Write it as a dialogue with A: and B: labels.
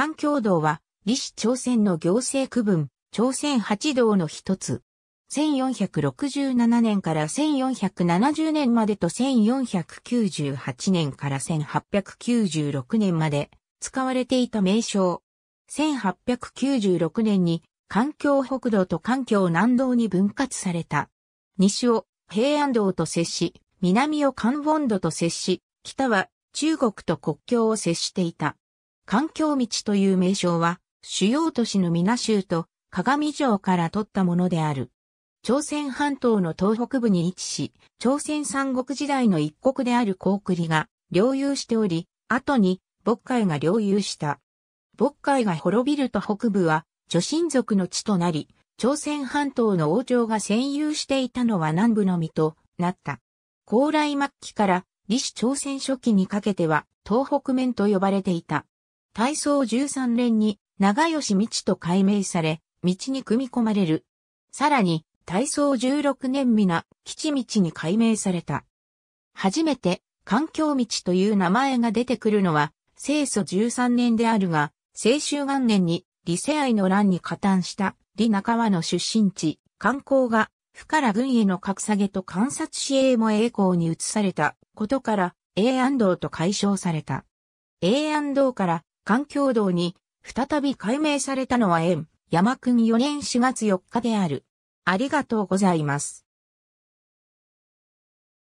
A: 環境
B: 道は、李氏朝鮮の行政区分、朝鮮八道の一つ。1467年から1470年までと1498年から1896年まで使われていた名称。1896年に環境北道と環境南道に分割された。西を平安道と接し、南を関門道と接し、北は中国と国境を接していた。環境道という名称は、主要都市の皆州と鏡城から取ったものである。朝鮮半島の東北部に位置し、朝鮮三国時代の一国である高栗が領有しており、後に渤海が領有した。渤海が滅びると北部は、女神族の地となり、朝鮮半島の王朝が占有していたのは南部のみとなった。高麗末期から李氏朝鮮初期にかけては東北面と呼ばれていた。大正13年に長吉道と改名され、道に組み込まれる。さらに、大正16年皆、吉道に改名された。初めて、環境道という名前が出てくるのは、清祖13年であるが、清州元年に、理世愛の乱に加担した、理中和の出身地、観光が、府から軍への格下げと観察市営も栄光に移されたことから、栄安道と解消された。栄安道から環境道に、再び改名されたのは縁、山国4年4月4日である。ありがと
A: うございます。